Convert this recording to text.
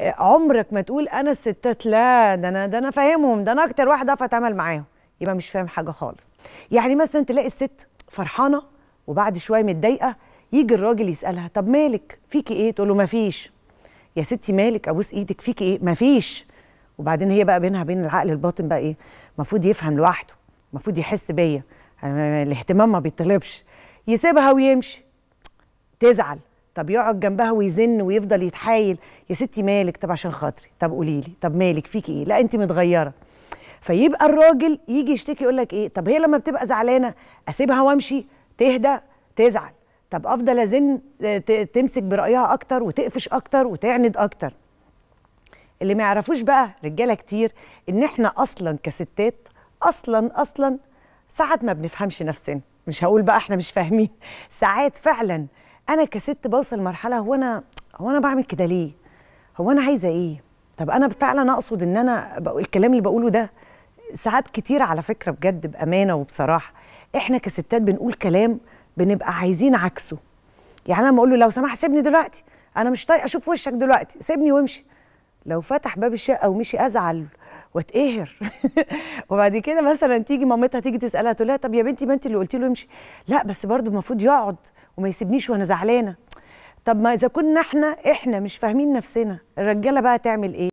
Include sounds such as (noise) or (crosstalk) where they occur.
عمرك ما تقول انا الستات لا ده انا ده انا فاهمهم ده انا اكتر واحده اعرف اتعامل معاهم يبقى مش فاهم حاجه خالص يعني مثلا تلاقي الست فرحانه وبعد شويه متضايقه يجي الراجل يسالها طب مالك فيكي ايه تقول له ما فيش يا ستي مالك ابوس ايدك فيكي ايه ما فيش وبعدين هي بقى بينها بين العقل الباطن بقى ايه المفروض يفهم لوحده المفروض يحس بيا الاهتمام ما بيطلبش يسيبها ويمشي تزعل طب يقعد جنبها ويزن ويفضل يتحايل يا ستي مالك طب عشان خاطري طب قولي لي طب مالك فيكي ايه لا انت متغيره فيبقى الراجل يجي يشتكي يقول لك ايه طب هي لما بتبقى زعلانه اسيبها وامشي تهدى تزعل طب افضل ازن تمسك برايها اكتر وتقفش اكتر وتعند اكتر اللي ما يعرفوش بقى رجاله كتير ان احنا اصلا كستات اصلا اصلا ساعات ما بنفهمش نفسنا مش هقول بقى احنا مش فاهمين ساعات فعلا انا كست بوصل مرحله هو انا هو انا بعمل كده ليه هو انا عايزه ايه طب انا فعلا اقصد ان انا بقول الكلام اللي بقوله ده ساعات كتير على فكره بجد بامانه وبصراحه احنا كستات بنقول كلام بنبقى عايزين عكسه يعني انا لما اقول له لو سمحت سيبني دلوقتي انا مش طايقه اشوف وشك دلوقتي سيبني وامشي لو فتح باب الشقه ومشي ازعل واتقهر (laughs) وبعد كده مثلا تيجي مامتها تيجي تسالها تقول لها طب يا بنتي ما انت اللي قلتي له امشي لا بس برضه المفروض يقعد وما يسيبنيش وانا زعلانه طب ما اذا كنا احنا احنا مش فاهمين نفسنا الرجاله بقى تعمل ايه